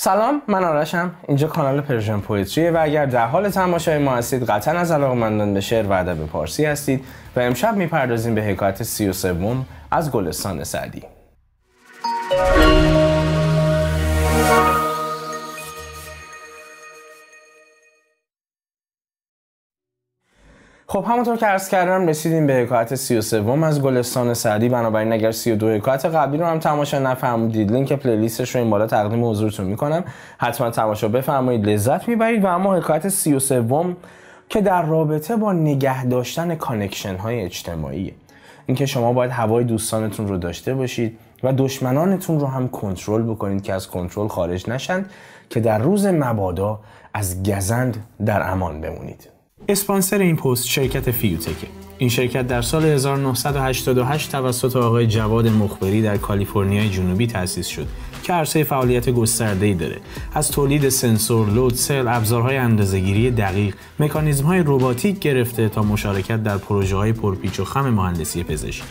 سلام من آرشم اینجا کانال پرژن پویتریه و اگر در حال تماشای ما هستید قطعا از علاقمندان به شعر و به پارسی هستید و امشب میپردازیم به حکایت سی و سوم از گلستان سعدی خب همونطور که عرض کردم رسیدیم به حکایت 33 سوم از گلستان سعدی بنابراین اگر 32 حکایت قبلی رو هم تماشا نفرمودید لینک پلیلیستش رو این بالا تقدیم حضورتون میکنم حتما تماشا بفرمایید لذت میبرید و اما حکایت 33 سوم که در رابطه با نگه داشتن کانکشن های اجتماعی اینکه شما باید هوای دوستانتون رو داشته باشید و دشمنانتون رو هم کنترل بکنید که از کنترل خارج نشند که در روز مبادا از گزند در امان بمونید اسپانسر این پست شرکت فیوتکه این شرکت در سال 1988 توسط آقای جواد مخبری در کالیفرنیای جنوبی تأسیس شد که عرصه فعالیت گسترده‌ای داره از تولید سنسور، لود، سل، ابزارهای اندازه‌گیری دقیق، مکانیزم‌های رباتیک گرفته تا مشارکت در پروژه‌های پرپیچ و خم مهندسی پزشکی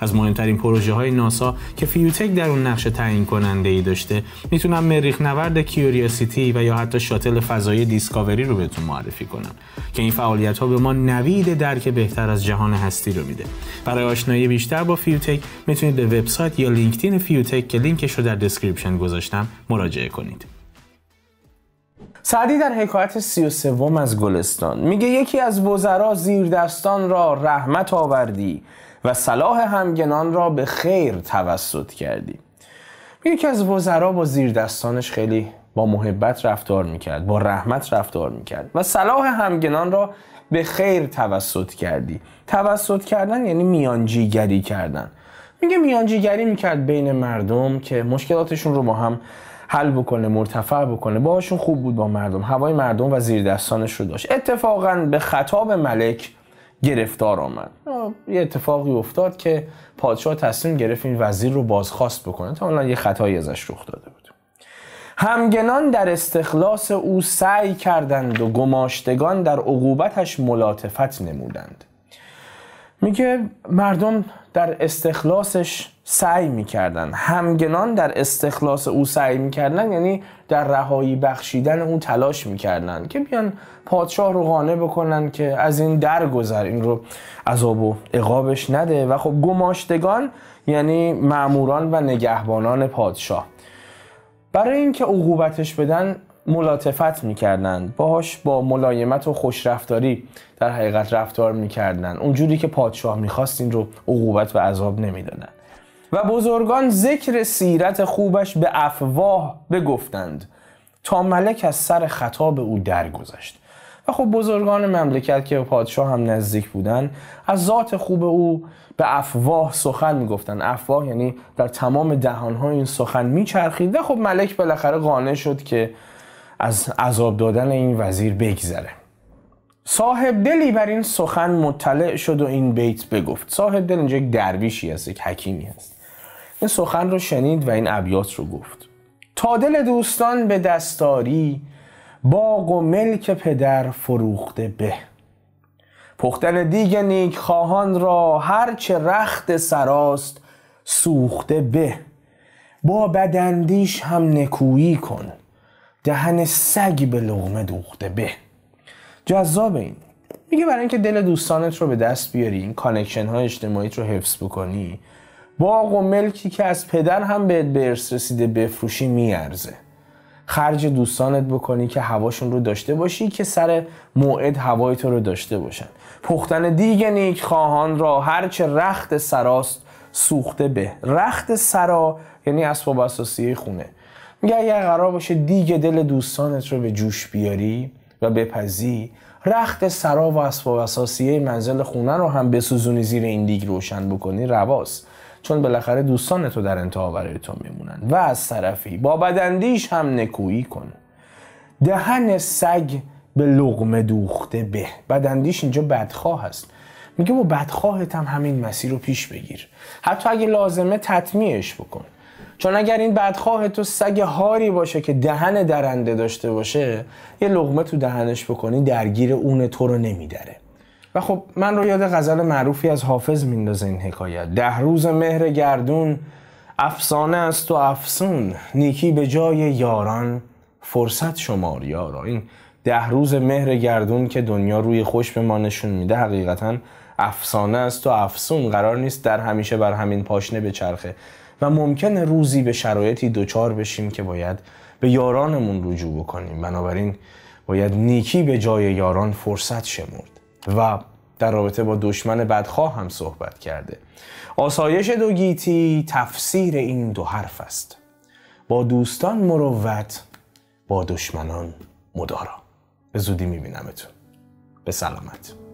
از مهمترین پروژه های ناسا که فیوتک در اون نقش تعیین کننده ای داشته میتونم مریخ نورد کیوریوسیتی و یا حتی شاتل فضایی دیسکاوری رو بهتون معرفی کنم که این فعالیت ها به ما نوید درک بهتر از جهان هستی رو میده برای آشنایی بیشتر با فیوتک میتونید به وبسایت یا لینکدین فیوتک که لینکش رو در دسکریپشن گذاشتم مراجعه کنید سعدی در حکایت سی و سوم از گلستان میگه یکی از وزرا زیر را رحمت آوردی و صلاح همگنان را به خیر توسط کردی یکی از وزرا با زیردستانش دستانش خیلی با محبت رفتار میکرد با رحمت رفتار میکرد و صلاح همگنان را به خیر توسط کردی توسط کردن یعنی میانجیگری کردن میگه میانجیگری میکرد بین مردم که مشکلاتشون رو با هم حل بکنه مرتفع بکنه باهاشون خوب بود با مردم هوای مردم و زیر دستانش رو داشت اتفاقا به خطاب ملک گرفتار آمد یه اتفاقی افتاد که پادشاه تصمیم گرفت این وزیر رو بازخواست بکنه تا حالا یه خطایی ازش رخ داده بود همگنان در استخلاص او سعی کردند و گماشتگان در عقوبتش ملاتفت نمودند میگه مردم در استخلاصش سعی میکردن همگنان در استخلاص او سعی میکردن یعنی در رهایی بخشیدن او تلاش میکردن که بیان پادشاه رو قانع بکنن که از این گذر این رو عذاب و اقابش نده و خب گماشتگان یعنی معموران و نگهبانان پادشاه برای اینکه عقوبتش بدن ملاتفت میکردن باهاش با ملایمت و خوشرفتاری در حقیقت رفتار میکردن اونجوری که پادشاه میخواست این رو عقوبت و عذاب نمیدادن و بزرگان ذکر سیرت خوبش به افواه بگفتند تا ملک از سر خطا به او درگذشت و خب بزرگان مملکت که پادشاه هم نزدیک بودن از ذات خوب او به افواه سخن میگفتن افواه یعنی در تمام دهانها این سخن میچرخید و خب ملک بالاخره قانع شد که از عذاب دادن این وزیر بگذره صاحب دلی بر این سخن مطلع شد و این بیت بگفت صاحب دل اینجا یک درویشی هست یک حکیمی هست این سخن رو شنید و این ابیات رو گفت تادل دوستان به دستاری باغ و ملک پدر فروخته به پختن دیگه نیک خواهان را هرچه رخت سراست سوخته به با بدندیش هم نکویی کن دهن سگ به لغمه دوخته به جذاب این میگه برای اینکه دل دوستانت رو به دست بیاری این کانکشن های اجتماعیت رو حفظ بکنی باغ و ملکی که از پدر هم بهت به ارث رسیده بفروشی میارزه خرج دوستانت بکنی که هواشون رو داشته باشی که سر موعد هوای تو رو داشته باشن پختن دیگه نیک خواهان را هرچه رخت سراست سوخته به رخت سرا یعنی اسباب اساسی خونه میگه اگر قرار باشه دیگه دل دوستانت رو به جوش بیاری و بپزی رخت سرا و اسباب اساسیه منزل خونه رو هم بسوزونی زیر این دیگ روشن بکنی رواست چون بالاخره دوستان تو در انتها برای تو میمونن و از طرفی با بدندیش هم نکویی کن دهن سگ به لغمه دوخته به بدندیش اینجا بدخواه هست میگه با بدخواهت هم همین مسیر رو پیش بگیر حتی اگه لازمه تطمیعش بکن چون اگر این بدخواه تو سگ هاری باشه که دهن درنده داشته باشه یه لغمه تو دهنش بکنی درگیر اون تو رو نمیدره و خب من رو یاد غزل معروفی از حافظ میندازه این حکایت ده روز مهر گردون افسانه است و افسون نیکی به جای یاران فرصت شمار یارا این ده روز مهر گردون که دنیا روی خوش به ما نشون میده حقیقتا افسانه است و افسون قرار نیست در همیشه بر همین پاشنه بچرخه و ممکنه روزی به شرایطی دوچار بشیم که باید به یارانمون رجوع بکنیم بنابراین باید نیکی به جای یاران فرصت شمرد و در رابطه با دشمن بدخواه هم صحبت کرده آسایش دو گیتی تفسیر این دو حرف است با دوستان مروت با دشمنان مدارا به زودی اتون به سلامت